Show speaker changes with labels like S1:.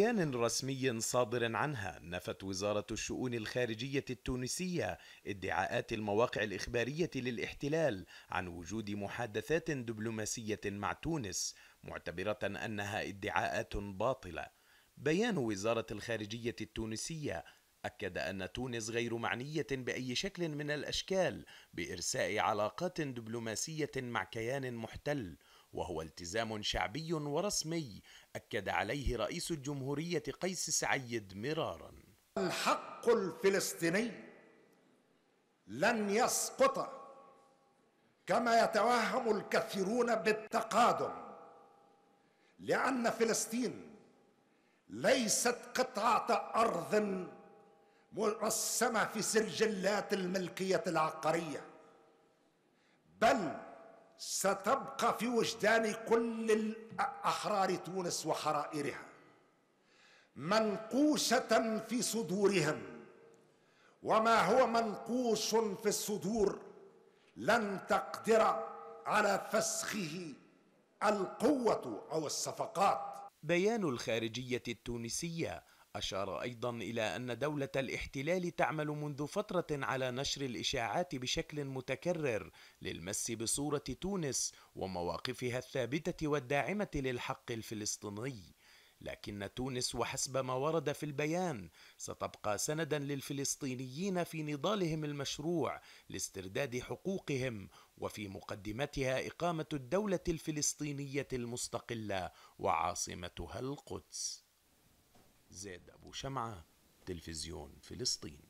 S1: بيان رسمي صادر عنها نفت وزارة الشؤون الخارجية التونسية ادعاءات المواقع الإخبارية للاحتلال عن وجود محادثات دبلوماسية مع تونس معتبرة أنها ادعاءات باطلة بيان وزارة الخارجية التونسية أكد أن تونس غير معنية بأي شكل من الأشكال بإرساء علاقات دبلوماسية مع كيان محتل وهو التزام شعبي ورسمي أكد عليه رئيس الجمهورية
S2: قيس سعيد مرارا الحق الفلسطيني لن يسقط كما يتوهم الكثيرون بالتقادم لان فلسطين ليست قطعه ارض مرسمه في سجلات الملكيه العقاريه بل ستبقى في وجدان كل أحرار تونس وحرائرها منقوشة في صدورهم وما هو منقوش في الصدور لن تقدر على فسخه القوة أو الصفقات بيان
S1: الخارجية التونسية أشار أيضا إلى أن دولة الاحتلال تعمل منذ فترة على نشر الإشاعات بشكل متكرر للمس بصورة تونس ومواقفها الثابتة والداعمة للحق الفلسطيني. لكن تونس وحسب ما ورد في البيان ستبقى سندا للفلسطينيين في نضالهم المشروع لاسترداد حقوقهم وفي مقدمتها إقامة الدولة الفلسطينية المستقلة وعاصمتها القدس. زاد أبو شمعة تلفزيون فلسطين